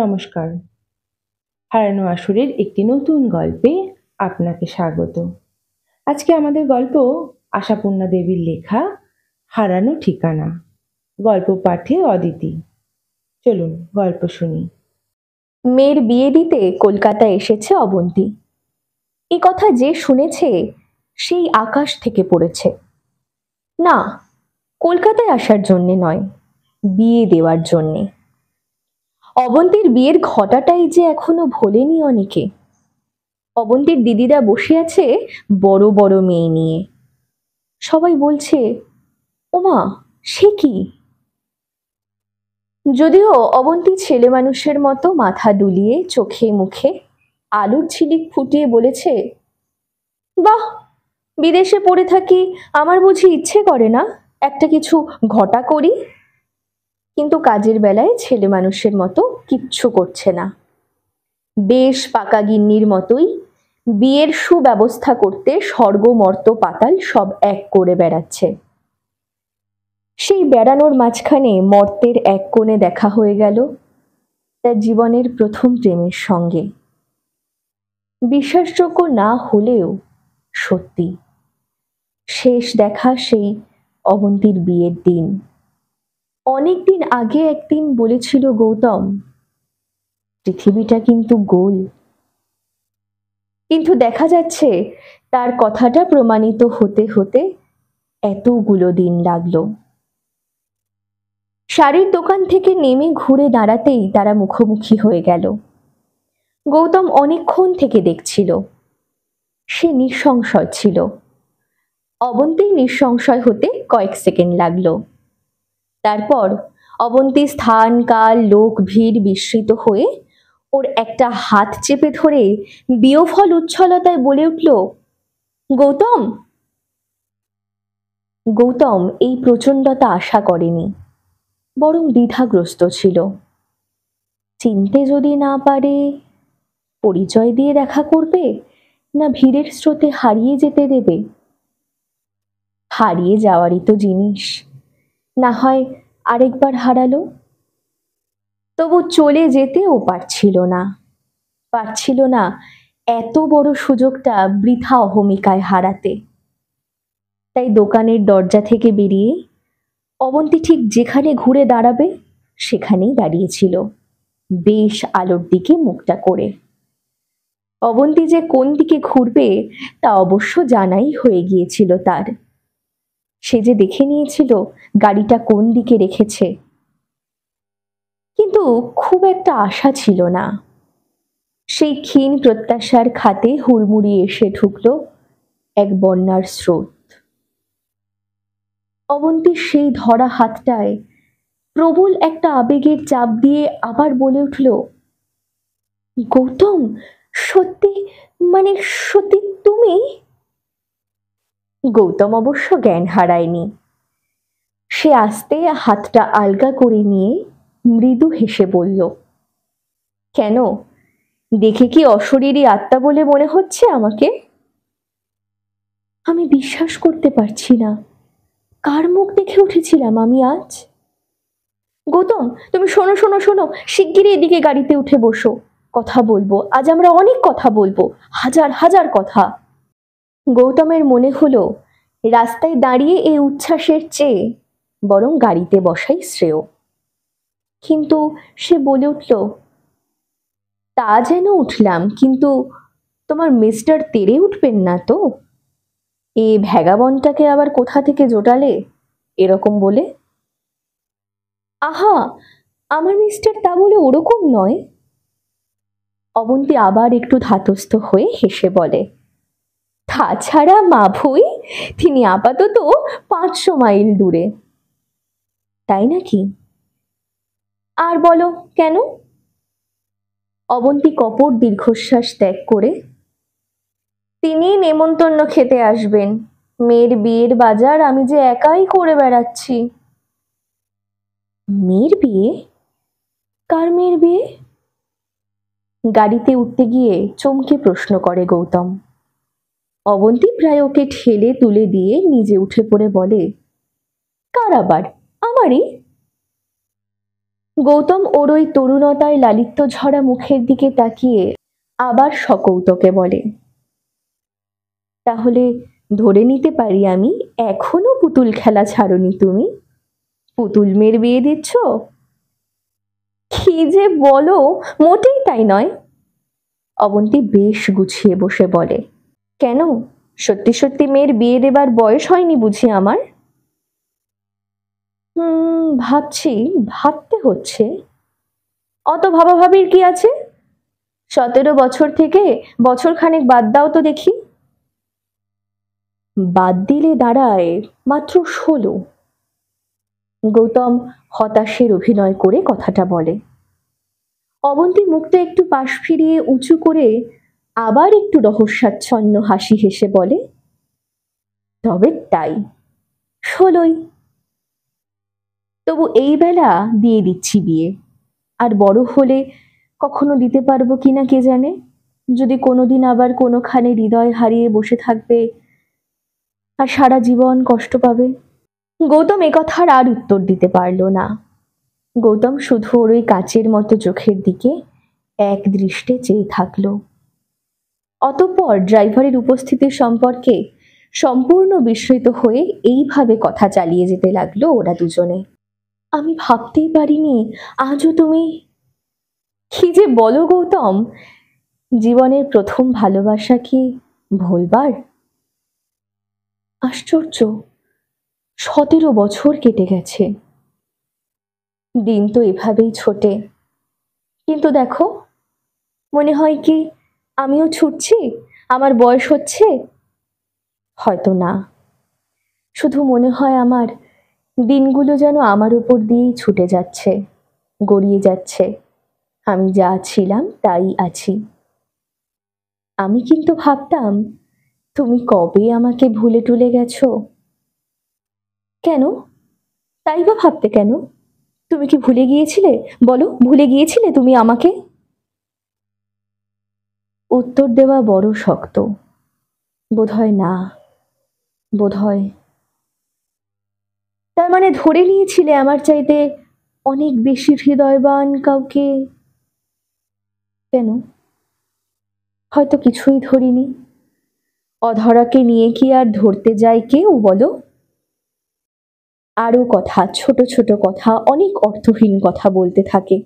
নমস্কার হারানো আসরের একটি নতুন গল্পে আপনাকে স্বাগত আজকে আমাদের গল্প আশাপূর্ণা দেবীর লেখা হারানো ঠিকানা গল্প পাঠে অদিতি চলুন গল্প শুনি মেয়ের বিয়ে দিতে কলকাতা এসেছে অবন্তি এ কথা যে শুনেছে সেই আকাশ থেকে পড়েছে না কলকাতায় আসার জন্যে নয় বিয়ে দেওয়ার জন্যে অবন্তীর বিয়ের ঘটাটাই যে এখনো ভোলেনি অনেকে অবন্তীর দিদিরা বসে আছে বড় বড় মেয়ে নিয়ে সবাই বলছে ওমা সে কি যদিও অবন্তী ছেলে মানুষের মতো মাথা দুলিয়ে চোখে মুখে আলুর ছিলিক ফুটিয়ে বলেছে বাহ বিদেশে পড়ে থাকি আমার বুঝি ইচ্ছে করে না একটা কিছু ঘটা করি কিন্তু কাজের বেলায় ছেলে মানুষের মতো কিচ্ছু করছে না বেশ পাকা গিন্নির মতোই বিয়ের সুব্যবস্থা করতে স্বর্গমর্ত পাতাল সব এক করে বেড়াচ্ছে সেই বেড়ানোর মাঝখানে মর্তের এক কোণে দেখা হয়ে গেল তার জীবনের প্রথম প্রেমের সঙ্গে বিশ্বাসযোগ্য না হলেও সত্যি শেষ দেখা সেই অবন্তীর বিয়ের দিন অনেকদিন আগে একদিন বলেছিল গৌতম পৃথিবীটা কিন্তু গোল কিন্তু দেখা যাচ্ছে তার কথাটা প্রমাণিত হতে হতে এতগুলো দিন লাগলো শাড়ির দোকান থেকে নেমে ঘুরে দাঁড়াতেই তারা মুখোমুখি হয়ে গেল গৌতম অনেকক্ষণ থেকে দেখছিল সে নিঃসংশয় ছিল অবন্তেই নিঃসংশয় হতে কয়েক সেকেন্ড লাগলো তারপর অবন্তী স্থান কাল লোক ভিড় বিস্মিত হয়ে ওর একটা হাত চেপে ধরে বিয়ফল উচ্ছলতায় বলে উঠল গৌতম গৌতম এই প্রচণ্ডতা আশা করেনি বরং দ্বিধাগ্রস্ত ছিল চিনতে যদি না পারে পরিচয় দিয়ে দেখা করবে না ভিড়ের স্রোতে হারিয়ে যেতে দেবে হারিয়ে যাওয়ারই তো জিনিস না হয় আরেকবার হারালো তবু চলে যেতেও পারছিল না পারছিল না এত বড় সুযোগটা বৃথা অহমিকায় হারাতে তাই দোকানের দরজা থেকে বেরিয়ে অবন্তী ঠিক যেখানে ঘুরে দাঁড়াবে সেখানেই দাঁড়িয়েছিল বেশ আলোর দিকে মুখটা করে অবন্তী যে কোন দিকে ঘুরবে তা অবশ্য জানাই হয়ে গিয়েছিল তার সে যে দেখে নিয়েছিল গাড়িটা কোন দিকে রেখেছে কিন্তু খুব একটা আশা ছিল না সেই ক্ষীণ প্রত্যাশার খাতে হুড়মুড়ি এসে ঢুকল এক বন্যার স্রোত অবন্তীর সেই ধরা হাতটায় প্রবল একটা আবেগের চাপ দিয়ে আবার বলে উঠল গৌতম সত্যি মানে সত্যি তুমি গৌতম অবশ্য জ্ঞান হারায়নি সে আস্তে হাতটা আলগা করে নিয়ে মৃদু হেসে বলল কেন দেখে কি অশরীরী আত্মা বলে মনে হচ্ছে আমাকে আমি বিশ্বাস করতে পারছি না কার মুখ দেখে উঠেছিলাম আমি আজ গৌতম তুমি শোনো শোনো শোনো শিগগিরই এদিকে গাড়িতে উঠে বসো কথা বলবো আজ আমরা অনেক কথা বলবো হাজার হাজার কথা গৌতমের মনে হলো রাস্তায় দাঁড়িয়ে এ উচ্ছ্বাসের চেয়ে বরং গাড়িতে বসাই শ্রেয় কিন্তু সে বলে উঠল তা যেন উঠলাম কিন্তু তোমার মিস্টার তেরে উঠবেন না তো এ ভ্যাগাবনটাকে আবার কোথা থেকে জোটালে এরকম বলে আহা আমার মিস্টার তা বলে ওরকম নয় অবন্তী আবার একটু ধাতস্থ হয়ে হেসে বলে তাছাড়া মাভুই তিনি আপাতত পাঁচশো মাইল দূরে তাই নাকি আর বলো কেন অবন্তী কপট দীর্ঘশ্বাস ত্যাগ করে তিনি নেমন্তন্ন খেতে আসবেন মেয়ের বিয়ের বাজার আমি যে একাই করে বেড়াচ্ছি মেয়ের বিয়ে কার মেয়ের বিয়ে গাড়িতে উঠতে গিয়ে চমকে প্রশ্ন করে গৌতম অবন্তী প্রায় ওকে ঠেলে তুলে দিয়ে নিজে উঠে পড়ে বলে কার আবার আমারই গৌতম ওর ওই তরুণতায় লালিত্য ঝরা মুখের দিকে তাকিয়ে আবার সকৌতকে বলে তাহলে ধরে নিতে পারি আমি এখনো পুতুল খেলা ছাড়নি তুমি পুতুল মেয়ের বিয়ে দিচ্ছ কি যে বলো মোটেই তাই নয় অবন্তী বেশ গুছিয়ে বসে বলে কেন সত্যি সত্যি মেয়ের বিয়ে দেবার বয়স হয়নি বুঝি আমার হুম ভাবছি ভাবতে হচ্ছে অত ভাবাভাবির কি আছে সতেরো বছর থেকে বছর খানেক বাদ দাও তো দেখি বাদ দিলে দাঁড়ায় মাত্র ষোলো গৌতম হতাশের অভিনয় করে কথাটা বলে অবন্তী মুখটা একটু পাশ ফিরিয়ে উঁচু করে আবার একটু রহস্যাচ্ছন্ন হাসি হেসে বলে তবে তাই ষোলোই তবু এই বেলা দিয়ে দিচ্ছি বিয়ে আর বড় হলে কখনো দিতে পারবো কি না কে জানে যদি কোনোদিন আবার কোনোখানে হৃদয় হারিয়ে বসে থাকবে আর সারা জীবন কষ্ট পাবে গৌতম একথার আর উত্তর দিতে পারল না গৌতম শুধু ওর ওই কাচের মতো চোখের দিকে এক দৃষ্টে চেয়ে থাকলো অতঃপর ড্রাইভারের উপস্থিতি সম্পর্কে সম্পূর্ণ বিস্মৃত হয়ে এইভাবে কথা চালিয়ে যেতে লাগলো ওরা দুজনে আমি ভাবতেই পারিনি আজও তুমি কি যে বলো গৌতম জীবনের প্রথম ভালোবাসা কি ভোলবার আশ্চর্য সতেরো বছর কেটে গেছে দিন তো এভাবেই ছোটে কিন্তু দেখো মনে হয় কি আমিও ছুটছি আমার বয়স হচ্ছে হয়তো না শুধু মনে হয় আমার দিনগুলো যেন আমার উপর দিয়েই ছুটে যাচ্ছে গড়িয়ে যাচ্ছে আমি যা ছিলাম তাই আছি আমি কিন্তু ভাবতাম তুমি কবে আমাকে ভুলে টুলে গেছো কেন তাই বা ভাবতে কেন তুমি কি ভুলে গিয়েছিলে বলো ভুলে গিয়েছিলে তুমি আমাকে উত্তর দেওয়া বড় শক্ত বোধহয় না বোধহয় তার মানে ধরে নিয়েছিলে আমার চাইতে অনেক বেশি হৃদয়বান কাউকে কেন হয়তো কিছুই ধরিনি অধরাকে নিয়ে কি আর ধরতে যায় কেউ বলো আরও কথা ছোট ছোট কথা অনেক অর্থহীন কথা বলতে থাকে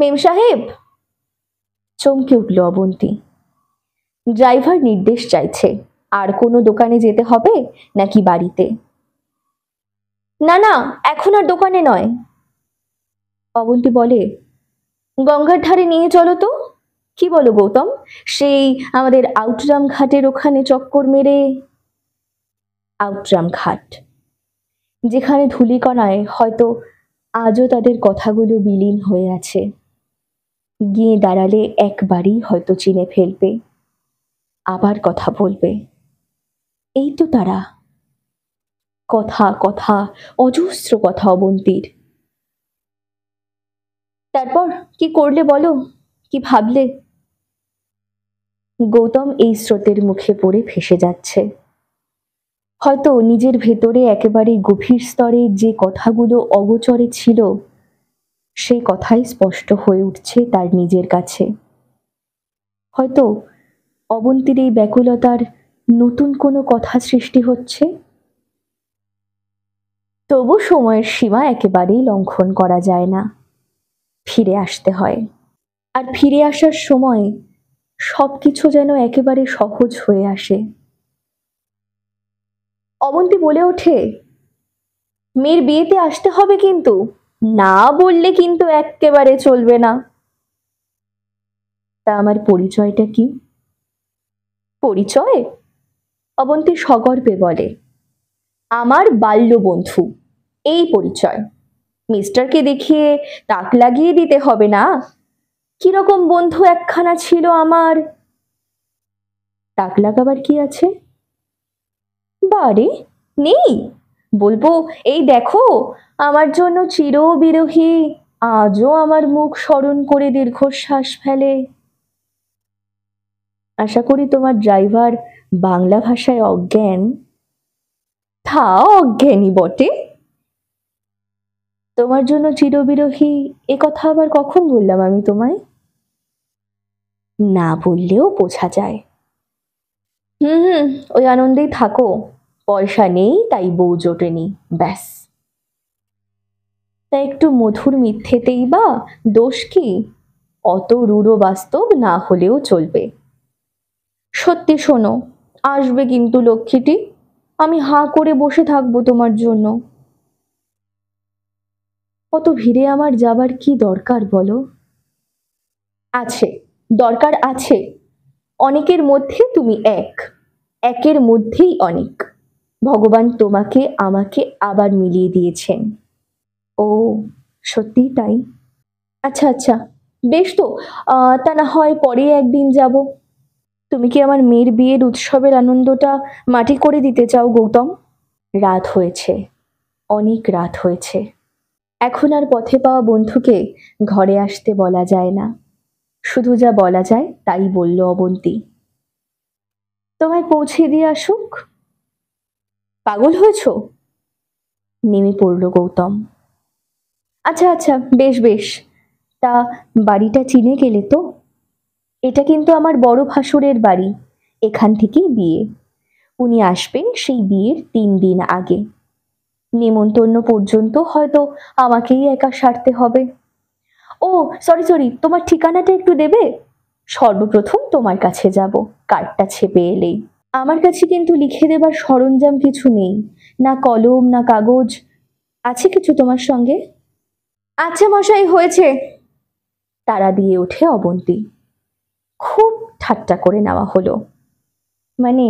মেম সাহেব চমকে উঠল অবন্তী ড্রাইভার নির্দেশ চাইছে আর কোনো দোকানে যেতে হবে নাকি বাড়িতে না না এখন আর দোকানে নয় অবন্তী বলে গঙ্গার ধারে নিয়ে চলো তো কি বলো গৌতম সেই আমাদের আউটরাম ঘাটের ওখানে চক্কর মেরে আউটরাম ঘাট যেখানে ধুলিকণায় হয়তো আজও তাদের কথাগুলো বিলীন হয়ে আছে গিয়ে দাঁড়ালে একবারই হয়তো চিনে ফেলবে আবার কথা বলবে এই তো তারা কথা কথা অজস্র কথা অবন্তীর তারপর কি করলে বলো কি ভাবলে গৌতম এই স্রোতের মুখে পড়ে ফেসে যাচ্ছে হয়তো নিজের ভেতরে একেবারে গভীর স্তরে যে কথাগুলো অগোচরে ছিল সেই কথাই স্পষ্ট হয়ে উঠছে তার নিজের কাছে হয়তো অবন্তীর এই ব্যাকুলতার নতুন কোনো কথা সৃষ্টি হচ্ছে তবু সময়ের সীমা একেবারেই লঙ্ঘন করা যায় না ফিরে আসতে হয় আর ফিরে আসার সময় সব কিছু যেন একেবারে সহজ হয়ে আসে অবন্তী বলে ওঠে মেয়ের বিয়েতে আসতে হবে কিন্তু না বললে কিন্তু একেবারে চলবে না তা আমার পরিচয়টা কি পরিচয় অবন্তী সগর্বে বলে আমার বাল্য বন্ধু এই পরিচয় মিস্টারকে দেখিয়ে তাক লাগিয়ে দিতে হবে না কিরকম বন্ধু একখানা ছিল আমার তাক লাগাবার কি আছে বাড়ি নেই বলবো এই দেখো আমার জন্য চিরবিরোহী আজও আমার মুখ স্মরণ করে দীর্ঘশ্বাস ফেলে আশা করি তোমার ড্রাইভার বাংলা ভাষায় অজ্ঞান থা অজ্ঞানী বটে তোমার জন্য চিরবিরোহী এ কথা আবার কখন বললাম আমি তোমায় না বললেও বোঝা যায় হুম হুম ওই আনন্দেই থাকো পয়সা নেই তাই বউ জোটেনি ব্যাস তা একটু মধুর মিথ্যেতেই বা দোষ কি অত রূঢ় বাস্তব না হলেও চলবে সত্যি শোনো আসবে কিন্তু লক্ষ্মীটি আমি হাঁ করে বসে থাকবো তোমার জন্য অত ভিড়ে আমার যাবার কি দরকার বলো আছে দরকার আছে অনেকের মধ্যে তুমি এক একের মধ্যেই অনেক ভগবান তোমাকে আমাকে আবার মিলিয়ে দিয়েছেন ও সত্যি তাই আচ্ছা আচ্ছা বেশ তো তা না হয় পরে একদিন যাব তুমি কি আমার মেয়ের বিয়ের উৎসবের আনন্দটা মাটি করে দিতে চাও গৌতম রাত হয়েছে অনেক রাত হয়েছে এখন আর পথে পাওয়া বন্ধুকে ঘরে আসতে বলা যায় না শুধু যা বলা যায় তাই বলল অবন্তী তোমায় পৌঁছে দিয়ে আসুক পাগল হয়েছ নেমে পড়ল গৌতম আচ্ছা আচ্ছা বেশ বেশ তা বাড়িটা চিনে গেলে তো এটা কিন্তু আমার বড় ভাসুরের বাড়ি এখান থেকেই বিয়ে উনি আসবেন সেই বিয়ের তিন দিন আগে নেমন্তন্ন পর্যন্ত হয়তো আমাকেই একা সারতে হবে ও সরি সরি তোমার ঠিকানাটা একটু দেবে সর্বপ্রথম তোমার কাছে যাব কার্ডটা ছেপে এলেই আমার কাছে কিন্তু লিখে দেবার সরঞ্জাম কিছু নেই না কলম না কাগজ আছে কিছু তোমার সঙ্গে আচ্ছা মশাই হয়েছে তারা দিয়ে ওঠে অবন্তী খুব ঠাট্টা করে নেওয়া হলো মানে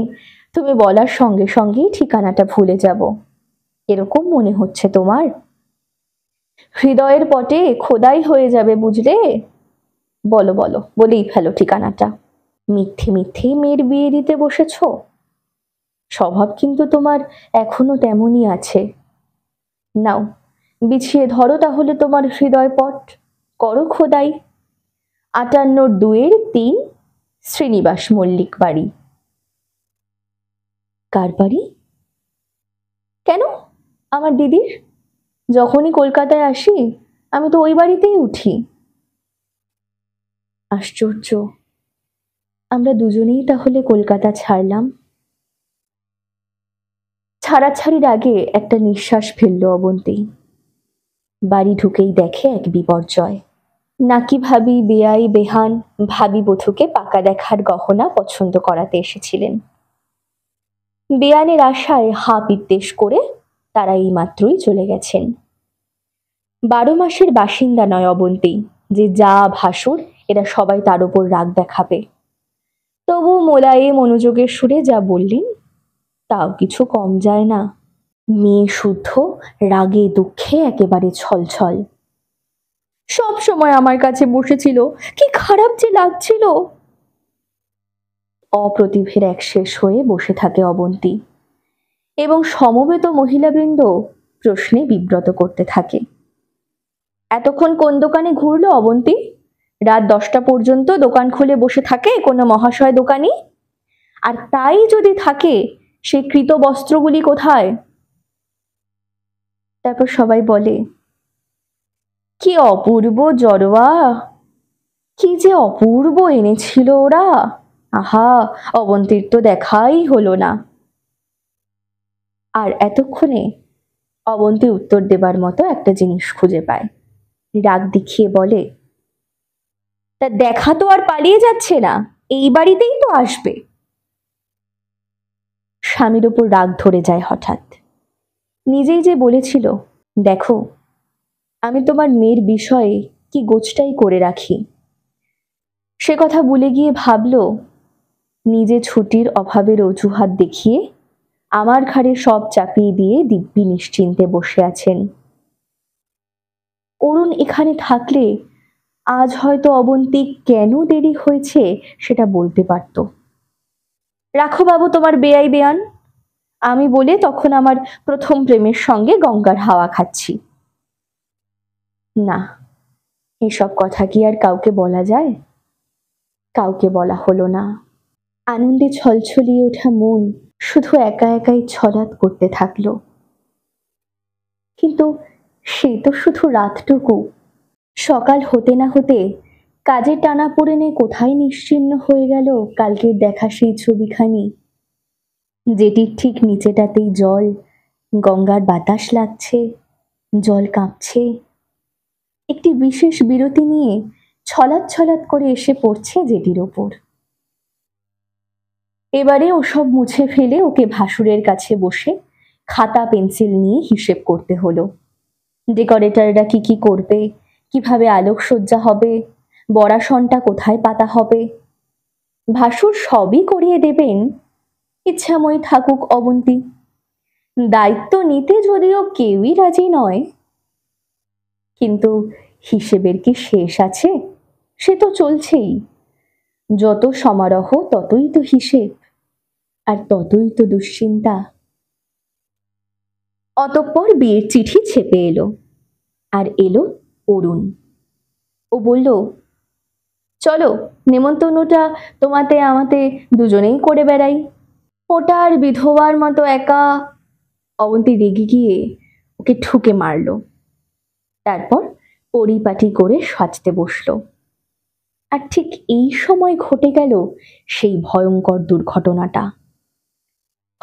তুমি বলার সঙ্গে সঙ্গেই ঠিকানাটা ভুলে যাব এরকম মনে হচ্ছে তোমার হৃদয়ের পটে খোদাই হয়ে যাবে বুঝলে বলো বলো বলেই ফেলো ঠিকানাটা মিথ্যে মিথ্যেই মেয়ের বিয়ে দিতে বসেছ স্বভাব কিন্তু তোমার এখনো তেমনই আছে নাও বিছিয়ে ধরো তাহলে তোমার হৃদয় পট করো খোদাই আটান্ন দুয়ের তিন শ্রীনিবাস মল্লিক বাড়ি কার বাড়ি কেন আমার দিদির যখনই কলকাতায় আসি আমি তো ওই বাড়িতেই উঠি আশ্চর্য আমরা দুজনেই তাহলে কলকাতা ছাড়লাম ছাড়াছাড়ির আগে একটা নিঃশ্বাস ফেলল অবন্তী বাড়ি ঢুকেই দেখে এক বিপর্যয় নাকি ভাবি বেআই বেহান ভাবি বধুকে পাকা দেখার গহনা পছন্দ করাতে এসেছিলেন বেয়ানের আশায় হা বিদ্বেষ করে তারা এই মাত্রই চলে গেছেন বারো মাসের বাসিন্দা নয় অবন্তী যে যা ভাসুর এরা সবাই তার ওপর রাগ দেখাবে তবু মোলায়ে মনোযোগের সুরে যা বললেন তাও কিছু কম যায় না মেয়ে শুদ্ধ রাগে দুঃখে একেবারে ছলছল সব সময় আমার কাছে বসেছিল কি খারাপ যে লাগছিল অপ্রতিভের এক শেষ হয়ে বসে থাকে অবন্তি এবং সমবেত মহিলাবৃন্দ প্রশ্নে বিব্রত করতে থাকে এতক্ষণ কোন দোকানে ঘুরলো অবন্তী রাত দশটা পর্যন্ত দোকান খুলে বসে থাকে কোনো মহাশয় দোকানি আর তাই যদি থাকে সেই কৃত বস্ত্রগুলি কোথায় তারপর সবাই বলে কি অপূর্ব জরোয়া কি যে অপূর্ব এনেছিল ওরা আহা অবন্তীর তো দেখাই হলো না আর এতক্ষণে অবন্তী উত্তর দেবার মতো একটা জিনিস খুঁজে পায় রাগ দেখিয়ে বলে তা দেখা তো আর পালিয়ে যাচ্ছে না এই বাড়িতেই তো আসবে স্বামীর ওপর রাগ ধরে যায় হঠাৎ নিজেই যে বলেছিল দেখো আমি তোমার মেয়ের বিষয়ে কি গোছটাই করে রাখি সে কথা বলে গিয়ে ভাবল নিজে ছুটির অভাবের অজুহাত দেখিয়ে আমার ঘাড়ে সব চাপিয়ে দিয়ে দিব্যি নিশ্চিন্তে বসে আছেন অরুণ এখানে থাকলে আজ হয়তো অবন্তী কেন দেরি হয়েছে সেটা বলতে পারত রাখো বাবু তোমার বেআই বেয়ান আমি বলে তখন আমার প্রথম প্রেমের সঙ্গে গঙ্গার হাওয়া খাচ্ছি না এসব কথা কি আর কাউকে বলা যায় কাউকে বলা হলো না আনন্দে ছলছলিয়ে ওঠা মন শুধু একা একাই ছলাৎ করতে থাকলো কিন্তু সে তো শুধু রাতটুকু সকাল হতে না হতে কাজের টানা পড়েনে কোথায় নিশ্চিন্ন হয়ে গেল কালকের দেখা সেই ছবিখানি যেটির ঠিক নিচেটাতেই জল গঙ্গার বাতাস লাগছে জল কাঁপছে একটি বিশেষ বিরতি নিয়ে ছলাৎ ছলাৎ করে এসে পড়ছে যেটির ওপর এবারে ওসব মুছে ফেলে ওকে ভাসুরের কাছে বসে খাতা পেন্সিল নিয়ে হিসেব করতে হলো ডেকোরেটররা কি কি করবে কিভাবে আলোকসজ্জা হবে বরাসনটা কোথায় পাতা হবে ভাসুর সবই করিয়ে দেবেন ইচ্ছাময়ী থাকুক অবন্তী দায়িত্ব নিতে যদিও কেউই রাজি নয় কিন্তু হিসেবের কি শেষ আছে সে তো চলছেই যত সমারোহ ততই তো হিসেব আর ততই তো দুশ্চিন্তা অতঃপর বিয়ের চিঠি ছেপে এলো আর এলো অরুণ ও বলল চলো নেমন্তন্নটা তোমাতে আমাতে দুজনেই করে বেড়াই ওটার বিধবার মতো একা অবন্তি রেগে গিয়ে ওকে ঠুকে মারল তারপর পরিপাটি করে সাজতে বসল আর ঠিক এই সময় ঘটে গেল সেই ভয়ঙ্কর দুর্ঘটনাটা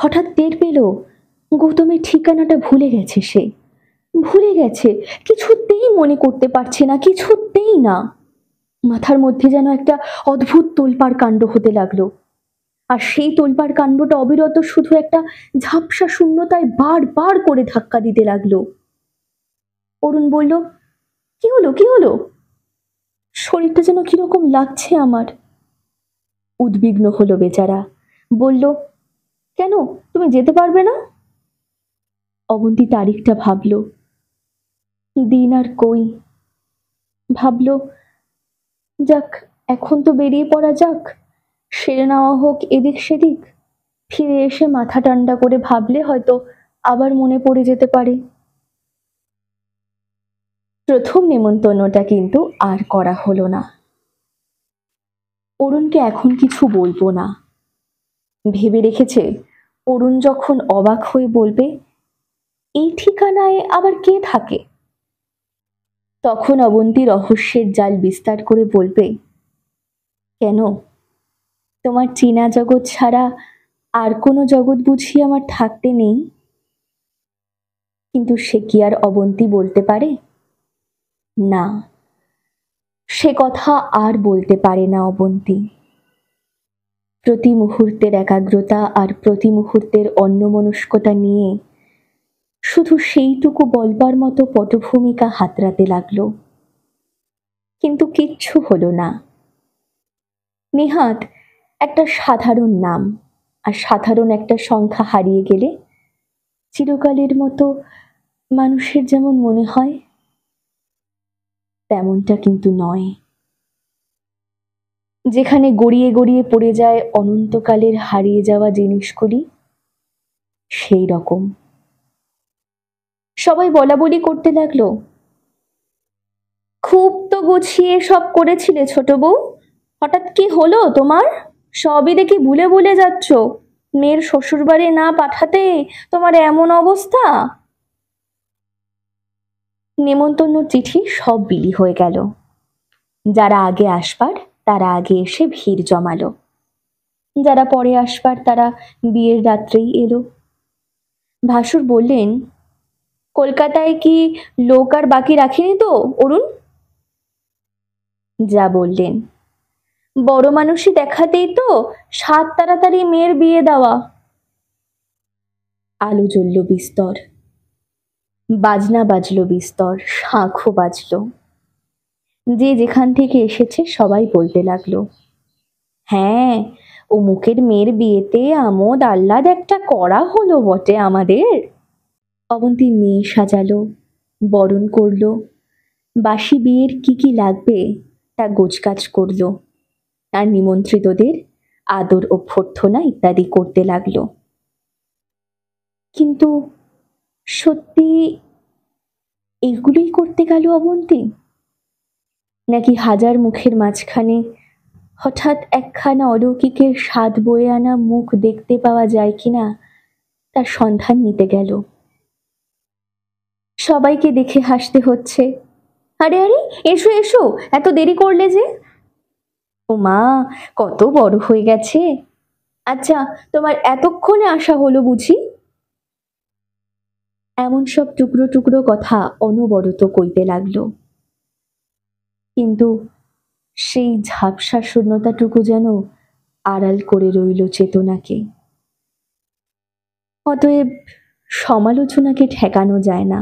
হঠাৎ টের পেল গৌতমের ঠিকানাটা ভুলে গেছে সে ভুলে গেছে কিছুতেই মনে করতে পারছে না কিছুতেই না মাথার মধ্যে যেন একটা অদ্ভুত তোলপাড় কাণ্ড হতে লাগলো আর সেই তোলপাড় কাণ্ডটা অবিরত শুধু একটা ঝাপসা শূন্যতায় বার বার করে ধাক্কা দিতে লাগলো অরুণ বলল কি হলো কি হলো শরীরটা যেন কিরকম লাগছে আমার উদ্বিগ্ন হলো বেচারা বলল কেন তুমি যেতে পারবে না অবন্তী তারিখটা ভাবলো দিন আর কই ভাবল যাক এখন তো বেরিয়ে পড়া যাক সেরে নেওয়া হোক এদিক সেদিক ফিরে এসে মাথা ঠান্ডা করে ভাবলে হয়তো আবার মনে পড়ে যেতে পারে প্রথম নেমন্তন্নটা কিন্তু আর করা হলো না অরুণকে এখন কিছু বলবো না ভেবে রেখেছে অরুণ যখন অবাক হয়ে বলবে এই ঠিকানায় আবার কে থাকে তখন অবন্তী রহস্যের জাল বিস্তার করে বলবে কেন তোমার চীনা জগৎ ছাড়া আর কোনো জগৎ বুঝি আমার থাকতে নেই কিন্তু সে কি আর অবন্তী বলতে পারে না সে কথা আর বলতে পারে না অবন্তী প্রতি মুহূর্তের একাগ্রতা আর প্রতি মুহূর্তের অন্যমনস্কতা নিয়ে শুধু সেইটুকু বলবার মতো পটভূমিকা হাতড়াতে লাগল কিন্তু কিচ্ছু হলো না নেহাত একটা সাধারণ নাম আর সাধারণ একটা সংখ্যা হারিয়ে গেলে চিরকালের মতো মানুষের যেমন মনে হয় তেমনটা কিন্তু নয় যেখানে গড়িয়ে গড়িয়ে পড়ে যায় অনন্তকালের হারিয়ে যাওয়া জিনিসগুলি সেই রকম সবাই বলা বলি করতে লাগলো খুব তো গুছিয়ে সব করেছিলে ছোট বউ হঠাৎ কি হলো তোমার সবই দেখি ভুলে ভুলে যাচ্ছ মেয়ের শ্বশুরবাড়ি না পাঠাতে তোমার এমন অবস্থা নেমন্তন্ন চিঠি সব বিলি হয়ে গেল যারা আগে আসবার তারা আগে এসে ভিড় জমালো যারা পরে আসবার তারা বিয়ের রাত্রেই এলো ভাসুর বললেন কলকাতায় কি লোক আর বাকি রাখেনি তো অরুণ যা বললেন বড় মানুষই দেখাতেই তো সাত তাড়াতাড়ি মেয়ের বিয়ে দেওয়া আলো জ্বলল বিস্তর বাজনা বাজল বিস্তর শাঁখও বাজল যে যেখান থেকে এসেছে সবাই বলতে লাগলো হ্যাঁ অমুকের মেয়ের বিয়েতে আমোদ আহ্লাদ একটা করা হলো বটে আমাদের অবন্তি মেয়ে সাজালো বরণ করল বাসি বিয়ের কি কি লাগবে তা গোছগাছ করল আর নিমন্ত্রিতদের আদর অভ্যর্থনা ইত্যাদি করতে লাগল কিন্তু সত্যি এগুলোই করতে গেল অবন্তি নাকি হাজার মুখের মাঝখানে হঠাৎ একখানা অলৌকিকের স্বাদ বয়ে আনা মুখ দেখতে পাওয়া যায় কিনা তার সন্ধান নিতে গেল সবাইকে দেখে হাসতে হচ্ছে আরে আরে এসো এসো এত দেরি করলে যে ও মা কত বড় হয়ে গেছে আচ্ছা তোমার এতক্ষণে আসা হলো বুঝি এমন সব টুকরো টুকরো কথা অনবরত কইতে লাগল কিন্তু সেই ঝাপসা শূন্যতাটুকু যেন আড়াল করে রইল চেতনাকে অতএব সমালোচনাকে ঠেকানো যায় না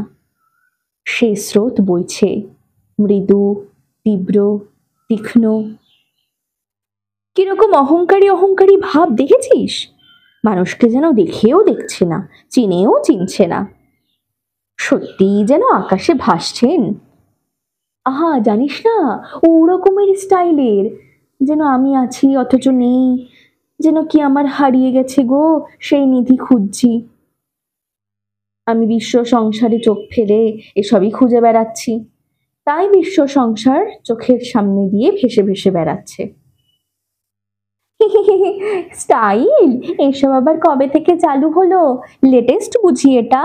সে স্রোত বইছে মৃদু তীব্র তীক্ষ্ণ কিরকম অহংকারী অহংকারী ভাব দেখেছিস মানুষকে যেন দেখেও দেখছে না চিনেও চিনছে না সত্যিই যেন আকাশে ভাসছেন আহা জানিস না ওরকমের স্টাইলের যেন আমি আছি অথচ নেই যেন কি আমার হারিয়ে গেছে গো সেই নিধি খুঁজছি আমি বিশ্ব সংসারে চোখ ফেলে এসবই খুঁজে বেড়াচ্ছি তাই বিশ্ব সংসার চোখের সামনে দিয়ে ভেসে ভেসে বেড়াচ্ছে স্টাইল এসব আবার কবে থেকে চালু হলো লেটেস্ট বুঝি এটা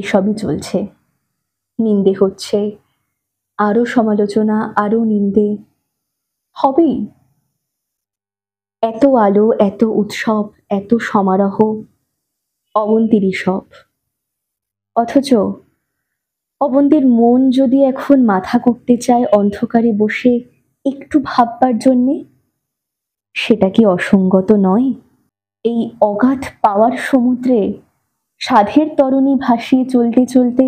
এসবই চলছে নিন্দে হচ্ছে আরও সমালোচনা আরও নিন্দে হবেই এত আলো এত উৎসব এত সমারোহ অবন্তীরই সব অথচ অবন্তির মন যদি এখন মাথা করতে চায় অন্ধকারে বসে একটু ভাববার জন্যে সেটা কি অসঙ্গত নয় এই অগাধ পাওয়ার সমুদ্রে সাধের তরণী ভাসিয়ে চলতে চলতে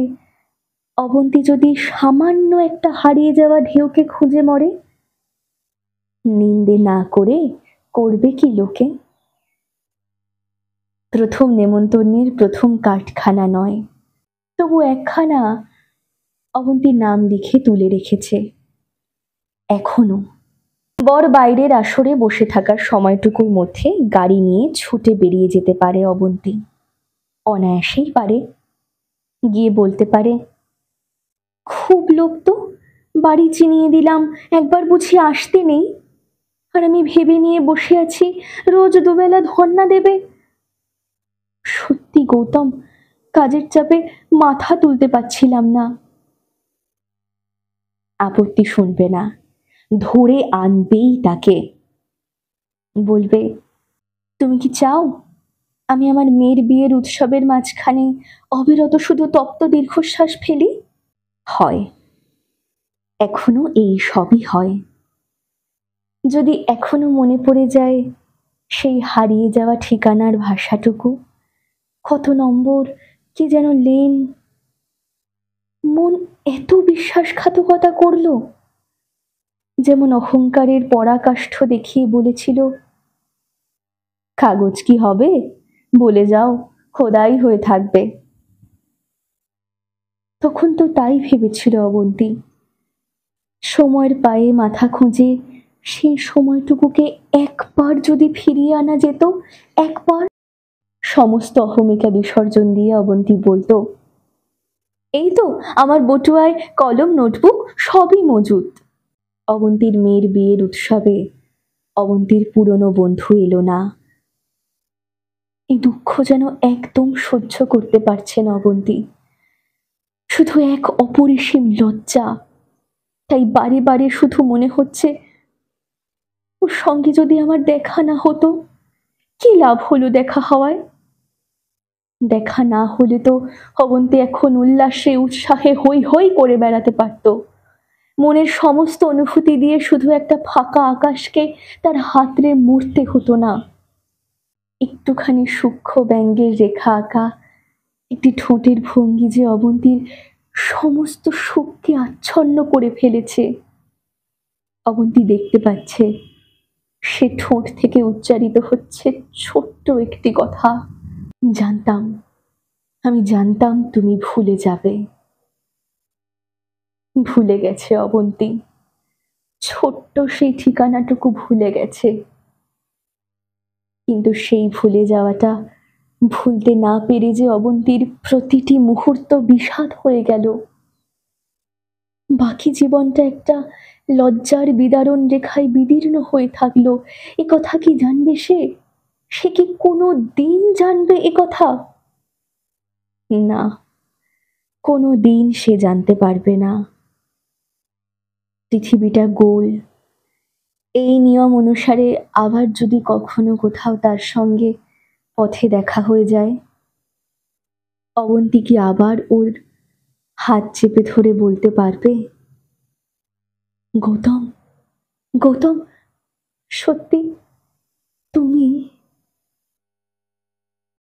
অবন্তি যদি সামান্য একটা হারিয়ে যাওয়া ঢেউকে খুঁজে মরে নিন্দে না করে করবে কি লোকে প্রথম নেমন্তন্নের প্রথম কাঠখানা নয় তবু একখানা অবন্তীর নাম লিখে তুলে রেখেছে এখনো বর বাইরের আসরে বসে থাকার সময়টুকুর মধ্যে গাড়ি নিয়ে ছুটে বেরিয়ে যেতে পারে অবন্তী অনায়াসেই পারে গিয়ে বলতে পারে খুব লোক তো বাড়ি চিনিয়ে দিলাম একবার বুঝি আসতে নেই আর আমি ভেবে নিয়ে বসে আছি রোজ দুবেলা ধন্না দেবে সত্যি গৌতম কাজের চাপে মাথা তুলতে পারছিলাম না আপত্তি শুনবে না ধরে আনবেই তাকে বলবে তুমি কি চাও আমি আমার মেয়ের বিয়ের উৎসবের মাঝখানে অবিরত শুধু তপ্ত দীর্ঘশ্বাস ফেলি হয় এখনো এই সবই হয় যদি এখনো মনে পড়ে যায় সেই হারিয়ে যাওয়া ঠিকানার ভাষাটুকু কত নম্বর কি যেন লেন মন এত বিশ্বাসঘাতকতা করল যেমন অহংকারের পরাকাষ্ঠ দেখিয়ে বলেছিল কাগজ কি হবে বলে যাও খোদাই হয়ে থাকবে তখন তো তাই ভেবেছিল অবন্তি সময়ের পায়ে মাথা খুঁজে সেই সময়টুকুকে একবার যদি ফিরিয়ে আনা যেত একবার সমস্ত অহমিকা বিসর্জন দিয়ে অবন্তী বলতো এই তো আমার বটুয়ায় কলম নোটবুক সবই মজুত অবন্তীর মেয়ের বিয়ের উৎসবে অবন্তীর পুরনো বন্ধু এলো না এই দুঃখ যেন একদম সহ্য করতে পারছেন অবন্তী শুধু এক অপরিসীম লজ্জা তাই বারে বারে শুধু মনে হচ্ছে ওর সঙ্গে যদি আমার দেখা না হতো কি লাভ হলো দেখা হওয়ায় দেখা না হলে তো অবন্তি এখন উল্লাসে উৎসাহে হই হই করে বেড়াতে পারত মনের সমস্ত অনুভূতি দিয়ে শুধু একটা ফাঁকা আকাশকে তার হাতরে মরতে হতো না একটুখানি সূক্ষ্ম ব্যঙ্গের রেখা আঁকা একটি ঠোঁটের ভঙ্গি যে অবন্তীর সমস্ত সুখকে আচ্ছন্ন করে ফেলেছে অবন্তি দেখতে পাচ্ছে সে ঠোঁট থেকে উচ্চারিত হচ্ছে ছোট্ট একটি কথা জানতাম আমি জানতাম তুমি ভুলে যাবে ভুলে গেছে অবন্তী ছোট্ট সেই ঠিকানাটুকু ভুলে গেছে কিন্তু সেই ভুলে যাওয়াটা ভুলতে না পেরে যে অবন্তীর প্রতিটি মুহূর্ত বিষাদ হয়ে গেল বাকি জীবনটা একটা লজ্জার বিদারণ রেখায় বিদীর্ণ হয়ে থাকলো এ কথা কি জানবে সে সে কি কোনো দিন জানবে এ কথা না কোনো দিন সে জানতে পারবে না পৃথিবীটা গোল এই নিয়ম অনুসারে আবার যদি কখনো কোথাও তার সঙ্গে পথে দেখা হয়ে যায় অবন্তী কি আবার ওর হাত চেপে ধরে বলতে পারবে গৌতম গৌতম সত্যি তুমি